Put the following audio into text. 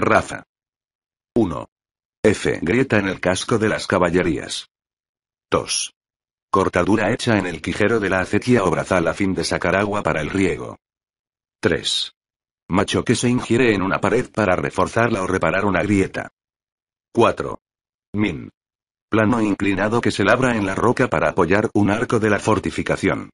Raza. 1. F. Grieta en el casco de las caballerías. 2. Cortadura hecha en el quijero de la acequia o brazal a fin de sacar agua para el riego. 3. Macho que se ingiere en una pared para reforzarla o reparar una grieta. 4. Min. Plano inclinado que se labra en la roca para apoyar un arco de la fortificación.